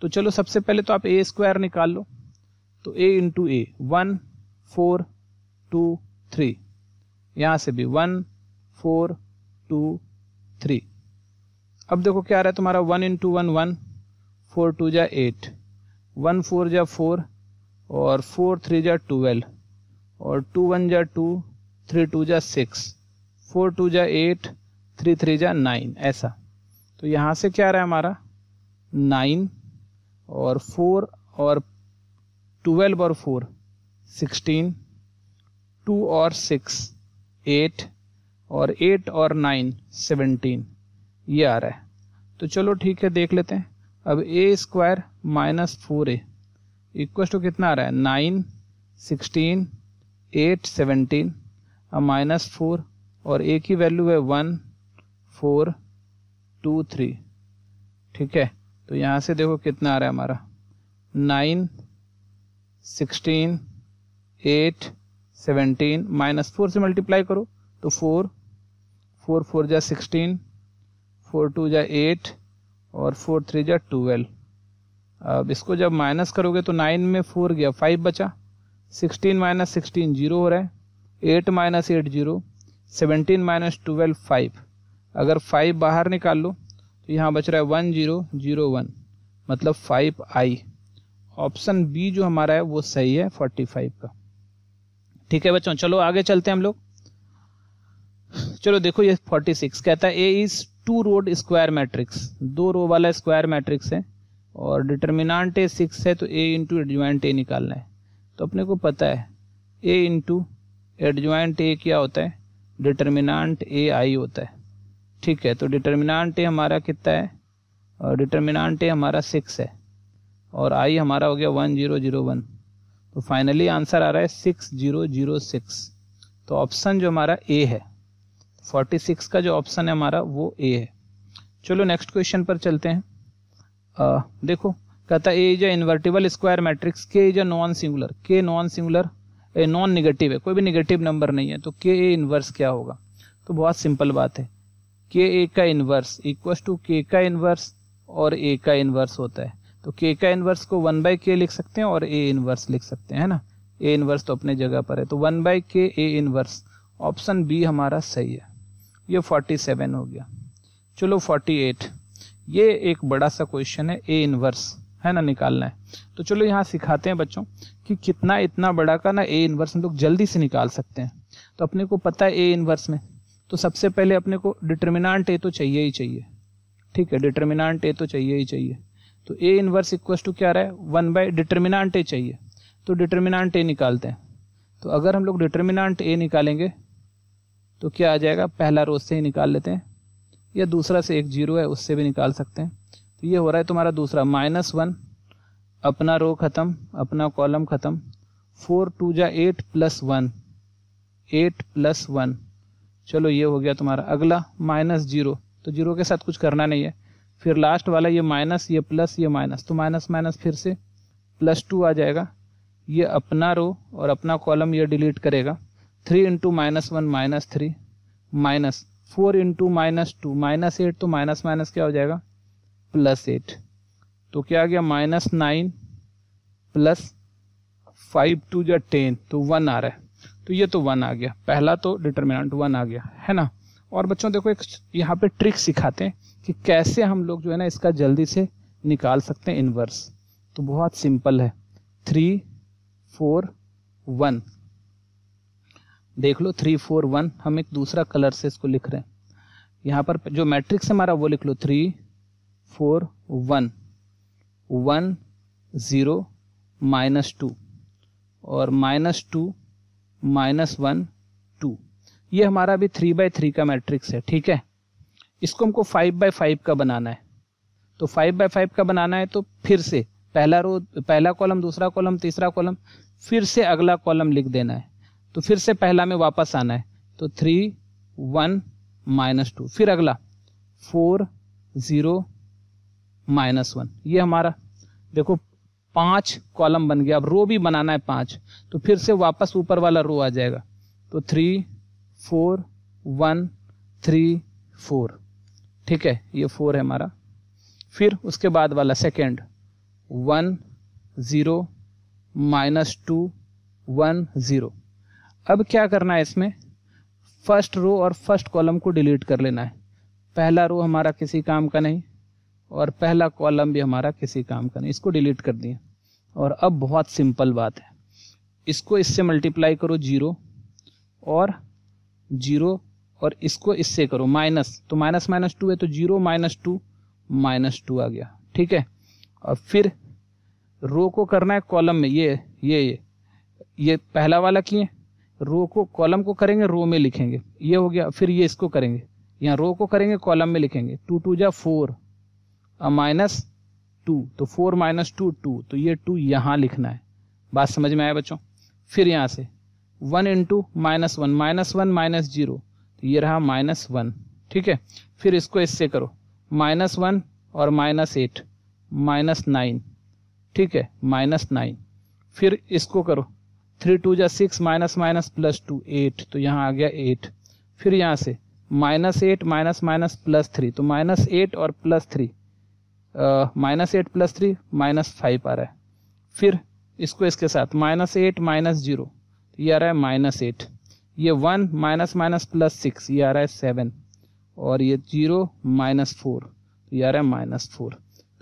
तो चलो सबसे पहले तो आप ए स्क्वायर निकाल लो तो A into A one four two three यहाँ से भी वन फोर टू थ्री अब देखो क्या आ रहा है तुम्हारा one into one one four two जा एट वन फोर जा फोर और फोर थ्री जा ट्वेल्व और टू वन जा टू थ्री टू जा सिक्स फोर टू जा एट थ्री थ्री जा नाइन ऐसा तो यहाँ से क्या आ रहा है हमारा नाइन और फोर और ट्वेल्व और फोर सिक्सटीन टू और सिक्स एट और एट और नाइन सेवनटीन ये आ रहा है तो चलो ठीक है देख लेते हैं अब A square minus four A equal to कितना आ रहा है नाइन सिक्सटीन एट सेवनटीन अब माइनस फोर और ए की वैल्यू है वन फोर टू थ्री ठीक है तो यहाँ से देखो कितना आ रहा है हमारा nine sixteen eight seventeen minus four से मल्टीप्लाई करो तो फोर फोर फोर जा सिक्सटीन फोर टू जा एट और फोर थ्री जा ट्वेल्व अब इसको जब माइनस करोगे तो नाइन में फोर गया फाइव बचा सिक्सटीन माइनस सिक्सटीन जीरो हो रहा है eight minus eight zero seventeen minus twelve five अगर फाइव बाहर निकाल लो तो यहाँ बच रहा है वन जीरो जीरो वन मतलब फाइव आई ऑप्शन बी जो हमारा है वो सही है फोर्टी फाइव का ठीक है बच्चों चलो आगे चलते हैं हम लोग चलो देखो ये 46 कहता है A is two rowed square matrix दो रो वाला स्क्वायर मैट्रिक्स है और डिटर्मिनाट ए सिक्स है तो ए इंटू एडजॉइंट ए निकालना है तो अपने को पता है ए इंटू एडजॉइंट ए क्या होता है डिटर्मिनाट ए आई होता है ठीक है तो डिटर्मिनाट ए हमारा कितना है और डिटर्मिनाट ए हमारा सिक्स है और आई हमारा हो गया वन जीरो जीरो वन तो फाइनली आंसर आ रहा है सिक्स जीरो जीरो सिक्स तो ऑप्शन जो हमारा ए है फोर्टी सिक्स का जो ऑप्शन है हमारा वो ए है चलो नेक्स्ट क्वेश्चन पर चलते हैं आ, देखो कहता A is a invertible square matrix के इज अ नॉन सिंगुलर के non singular A non negative है कोई भी निगेटिव नंबर नहीं है तो के ए इन्वर्स क्या होगा तो बहुत सिंपल बात है के ए का इन्वर्स इक्व टू के का इन्वर्स और ए का इन्वर्स होता है तो के का इन्वर्स को वन बाई के लिख सकते हैं और ए इन्वर्स लिख सकते हैं ना ए इन्वर्स तो अपने जगह पर है तो वन बाई के ए इन्वर्स ऑप्शन बी हमारा सही है ये फोर्टी सेवन हो गया चलो फोर्टी एट ये एक बड़ा सा क्वेश्चन है ए इन्वर्स है ना निकालना है तो चलो यहाँ सिखाते हैं बच्चों कि कितना इतना बड़ा का ना ए इन्वर्स हम लोग जल्दी से निकाल सकते हैं तो अपने को पता है ए इन्वर्स में तो सबसे पहले अपने को डिटर्मिनाट ए तो चाहिए ही चाहिए ठीक है डिटर्मिनांट ए तो चाहिए ही चाहिए तो ए इनवर्स इक्वस टू क्या रहा है वन बाई डिटर्मिनांट ए चाहिए तो डिटर्मिनांट ए निकालते हैं तो अगर हम लोग डिटर्मिनांट ए निकालेंगे तो क्या आ जाएगा पहला रोज से ही निकाल लेते हैं या दूसरा से एक जीरो है उससे भी निकाल सकते हैं तो ये हो रहा है तुम्हारा दूसरा माइनस वन अपना रो ख़त्म अपना कॉलम ख़त्म फोर टू जा eight plus one eight plus one चलो ये हो गया तुम्हारा अगला माइनस जीरो तो जीरो के साथ कुछ करना नहीं है फिर लास्ट वाला ये माइनस ये प्लस ये माइनस तो माइनस माइनस फिर से प्लस टू आ जाएगा ये अपना रो और अपना कॉलम ये डिलीट करेगा three into minus one minus three minus four into minus two minus eight तो माइनस माइनस क्या हो जाएगा प्लस एट तो क्या आ गया minus nine plus five two या टेन तो वन आ रहा है तो ये तो वन आ गया पहला तो डिटर्मिनेंट वन आ गया है ना और बच्चों देखो एक यहाँ पे ट्रिक सिखाते हैं कि कैसे हम लोग जो है ना इसका जल्दी से निकाल सकते हैं इन्वर्स तो बहुत सिंपल है थ्री फोर वन देख लो थ्री फोर वन हम एक दूसरा कलर से इसको लिख रहे हैं यहाँ पर जो मैट्रिक्स हमारा वो लिख लो three four one one zero minus two और minus two minus one two ये हमारा अभी थ्री बाई थ्री का मैट्रिक्स है ठीक है इसको हमको फाइव बाई फाइव का बनाना है तो फाइव बाई फाइव का बनाना है तो फिर से पहला रो पहला कॉलम दूसरा कॉलम तीसरा कॉलम फिर से अगला कॉलम लिख देना है तो फिर से पहला में वापस आना है तो थ्री वन माइनस टू फिर अगला फोर ज़ीरो माइनस वन ये हमारा देखो पांच कॉलम बन गया अब रो भी बनाना है पांच तो फिर से वापस ऊपर वाला रो आ जाएगा तो three four one three four ठीक है ये फोर है हमारा फिर उसके बाद वाला second one zero minus two one zero अब क्या करना है इसमें फर्स्ट रो और फर्स्ट कॉलम को डिलीट कर लेना है पहला रो हमारा किसी काम का नहीं और पहला कॉलम भी हमारा किसी काम का नहीं इसको डिलीट कर दिए और अब बहुत सिंपल बात है इसको इससे मल्टीप्लाई करो जीरो और जीरो और इसको इससे करो माइनस तो माइनस माइनस टू है तो zero minus two minus two आ गया ठीक है और फिर रो को करना है कॉलम में ये ये ये ये पहला वाला किए रो को कॉलम को करेंगे रो में लिखेंगे ये हो गया फिर ये इसको करेंगे यहाँ रो को करेंगे कॉलम में लिखेंगे टू टू जा फोर माइनस टू तो फोर माइनस टू टू तो ये टू यहाँ लिखना है बात समझ में आया बच्चों फिर यहाँ से one into minus one minus one minus zero ये रहा माइनस वन ठीक है फिर इसको इससे करो माइनस वन और माइनस एट माइनस नाइन ठीक है माइनस नाइन फिर इसको करो थ्री टू या six minus minus plus two eight तो यहाँ आ गया एट फिर यहाँ से minus eight minus minus plus three तो माइनस एट और plus three minus eight plus three minus five आ रहा है फिर इसको इसके साथ माइनस एट माइनस जीरो ये आ रहा है माइनस एट ये one minus minus plus six ये आ रहा है सेवन और ये जीरो माइनस फोर तो ये आ रहा है माइनस फोर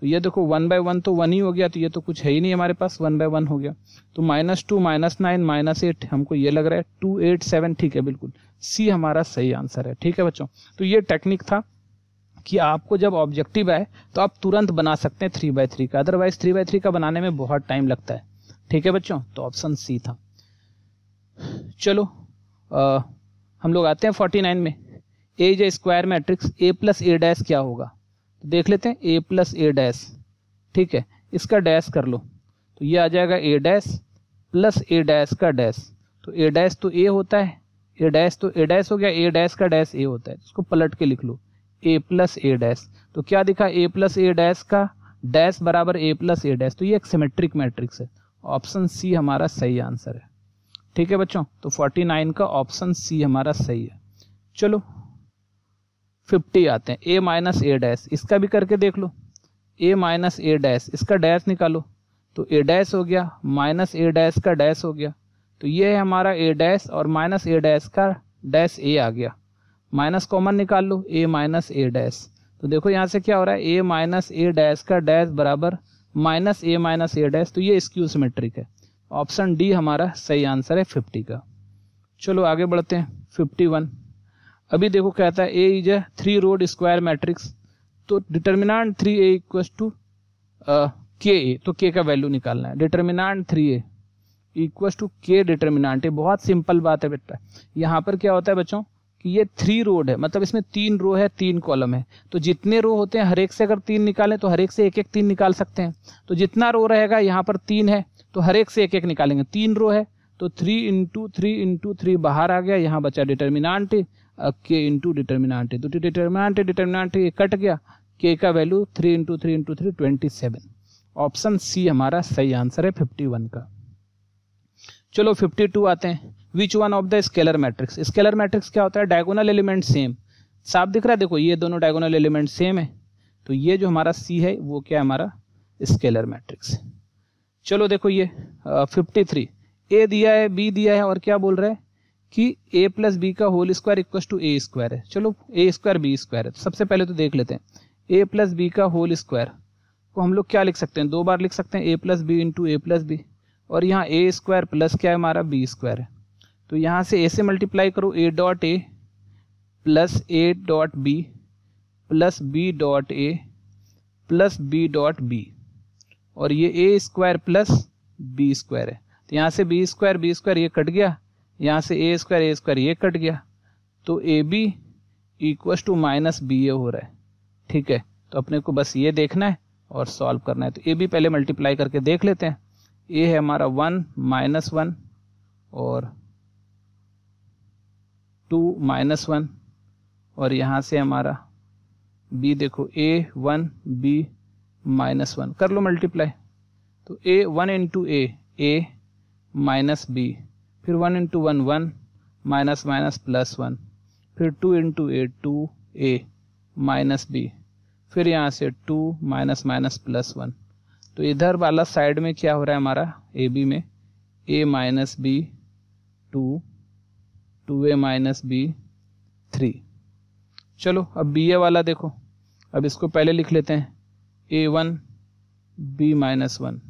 तो ये देखो वन बाय वन तो वन ही हो गया तो ये तो कुछ है ही नहीं हमारे पास वन बाय वन हो गया तो minus two minus nine minus eight हमको ये लग रहा है टू एट सेवन ठीक है बिल्कुल सी हमारा सही आंसर है ठीक है बच्चों तो ये टेक्निक था कि आपको जब ऑब्जेक्टिव आए तो आप तुरंत बना सकते हैं थ्री बाय थ्री का अदरवाइज थ्री बाय थ्री का बनाने में बहुत टाइम लगता है ठीक है बच्चों तो ऑप्शन सी था चलो हम लोग आते हैं फोर्टी नाइन में A is a square matrix A plus A dash क्या होगा तो देख लेते हैं ए प्लस ए डैस ठीक है इसका डैस कर लो तो ये आ जाएगा A dash plus A dash का डैस तो ए डैस तो ए होता है ए डैश तो ए डैस हो गया ए डैस का डैश ए होता है तो इसको पलट के लिख लो ए प्लस ए डैस तो क्या दिखा ए प्लस ए डैस का डैस बराबर ए प्लस ए डैस तो ये एक सिमेट्रिक मैट्रिक्स है ऑप्शन सी हमारा सही आंसर है ठीक है बच्चों तो 49 का ऑप्शन सी हमारा सही है चलो 50 आते हैं ए माइनस ए डैश इसका भी करके देख लो ए माइनस ए डैश इसका डैश निकालो तो ए डैश हो गया माइनस ए डैश का डैश हो गया तो ये है हमारा ए डैश और माइनस ए डैश का डैश ए आ गया माइनस कॉमन निकाल लो ए माइनस ए डैश तो देखो यहाँ से क्या हो रहा है ए माइनस ए डैश का डैश बराबर minus A minus A dash तो ये स्क्यू सिमेट्रिक है ऑप्शन डी हमारा सही आंसर है फिफ्टी का चलो आगे बढ़ते हैं फिफ्टी वन अभी देखो कहता है A is a three road square matrix तो determinant three A equal to K A तो के का वैल्यू निकालना है determinant three A equal to K determinant A बहुत सिंपल बात है बेटा यहाँ पर क्या होता है बच्चों कि ये थ्री रोड है मतलब इसमें तीन रो है तीन कॉलम है तो जितने रो होते हैं हर एक से अगर तीन निकालें तो हर एक से एक एक तीन निकाल सकते हैं तो जितना रो रहेगा यहाँ पर तीन है तो हर एक से एक एक निकालेंगे तीन रो है तो three into three into three बाहर आ गया यहाँ बचा डिटर्मिनाट के इंटू डिटर्मिनाट तो डिटर्मिनाट डिटर्मिनांट कट गया के का value three into three into three twenty seven option C हमारा सही आंसर है फिफ्टी वन का चलो फिफ्टी टू आते हैं which one of the scalar matrix scalar matrix क्या होता है डायगोनल एलिमेंट सेम साफ दिख रहा है देखो ये दोनों डायगोनल एलिमेंट सेम है तो ये जो हमारा सी है वो क्या है हमारा स्केलर मैट्रिक्स चलो देखो ये फिफ्टी थ्री ए दिया है बी दिया है और क्या बोल रहे हैं कि ए प्लस बी का whole square equal to A square है चलो ए स्क्वायर बी स्क्वायर है तो सबसे पहले तो देख लेते हैं ए प्लस बी का होल स्क्वायर को हम लोग क्या लिख सकते हैं दो बार लिख सकते हैं A plus B into A plus B और यहाँ ए स्क्वायर प्लस क्या है हमारा बी स्क्वायर है तो यहाँ से ए से मल्टीप्लाई करो A dot A plus A dot B plus B dot A plus B dot B और ये A square plus B square है तो यहाँ से बी स्क्वायर बी स्क्वायर ये कट गया यहाँ से ए स्क्वायर ए स्क्वायर ये कट गया तो A B equals to minus B A हो रहा है ठीक है तो अपने को बस ये देखना है और सॉल्व करना है तो ए बी पहले मल्टीप्लाई करके देख लेते हैं ए है हमारा वन माइनस वन और टू माइनस वन और यहाँ से हमारा बी देखो A one B minus one कर लो मल्टीप्लाई तो A one into A A minus B फिर one into one one minus minus plus one फिर two into A two A minus B फिर यहाँ से two minus minus plus one तो इधर वाला साइड में क्या हो रहा है हमारा ए बी में A minus B two two A minus B three चलो अब बी ए वाला देखो अब इसको पहले लिख लेते हैं A one B minus one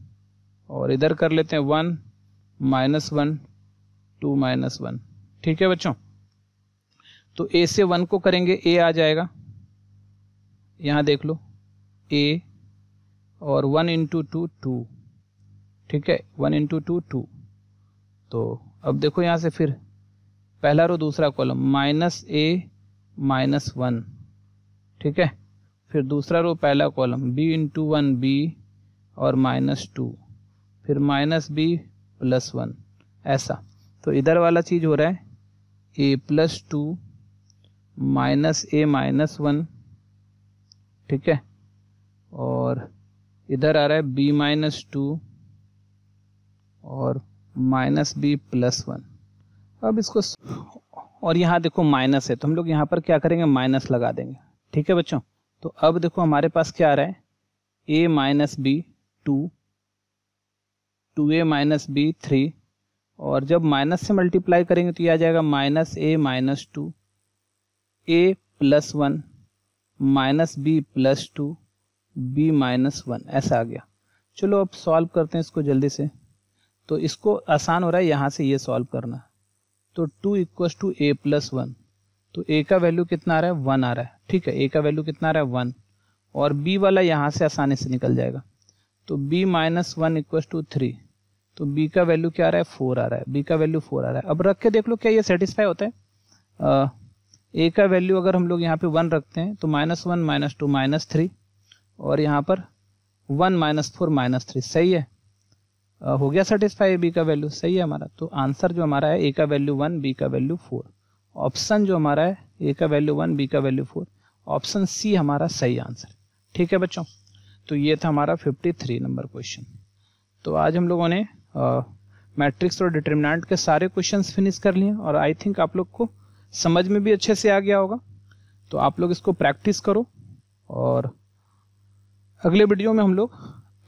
और इधर कर लेते हैं one minus one two minus one ठीक है बच्चों तो ए से वन को करेंगे ए आ जाएगा यहाँ देख लो ए और वन इंटू टू टू ठीक है वन इंटू टू टू तो अब देखो यहाँ से फिर पहला रो दूसरा column minus A minus one ठीक है फिर दूसरा रो पहला column B into one B और माइनस टू फिर माइनस बी प्लस वन ऐसा तो इधर वाला चीज़ हो रहा है A plus two minus A minus one ठीक है और इधर आ रहा है बी माइनस टू और माइनस बी प्लस वन अब इसको और यहाँ देखो माइनस है तो हम लोग यहाँ पर क्या करेंगे माइनस लगा देंगे ठीक है बच्चों तो अब देखो हमारे पास क्या आ रहा है A minus B two two A minus B three और जब माइनस से मल्टीप्लाई करेंगे तो ये आ जाएगा minus A minus two A plus one minus B plus two B minus one ऐसा आ गया चलो अब सॉल्व करते हैं इसको जल्दी से तो इसको आसान हो रहा है यहाँ से ये यह सॉल्व करना तो two equal to A plus one तो ए का वैल्यू कितना आ रहा है वन आ रहा है ठीक है ए का वैल्यू कितना आ रहा है वन और बी वाला यहाँ से आसानी से निकल जाएगा तो B minus one equals two three तो बी का वैल्यू क्या आ रहा है फोर आ रहा है बी का वैल्यू फोर आ रहा है अब रख के देख लो क्या ये सेटिस्फाई होता है ए का वैल्यू अगर हम लोग यहाँ पे वन रखते हैं तो minus one minus two minus three और यहाँ पर one minus four minus three सही है आ, हो गया सेटिस्फाई बी का वैल्यू सही है हमारा तो आंसर जो हमारा है ए का वैल्यू वन बी का वैल्यू फोर ऑप्शन जो हमारा है ए का वैल्यू वन बी का वैल्यू फोर ऑप्शन सी हमारा सही आंसर ठीक है बच्चों तो ये था हमारा 53 नंबर क्वेश्चन तो आज हम लोगों ने मैट्रिक्स और डिटर्मिनेंट के सारे क्वेश्चंस फिनिश कर लिए और आई थिंक आप लोग को समझ में भी अच्छे से आ गया होगा तो आप लोग इसको प्रैक्टिस करो और अगले वीडियो में हम लोग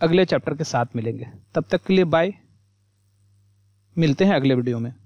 अगले चैप्टर के साथ मिलेंगे तब तक के लिए बाय मिलते हैं अगले वीडियो में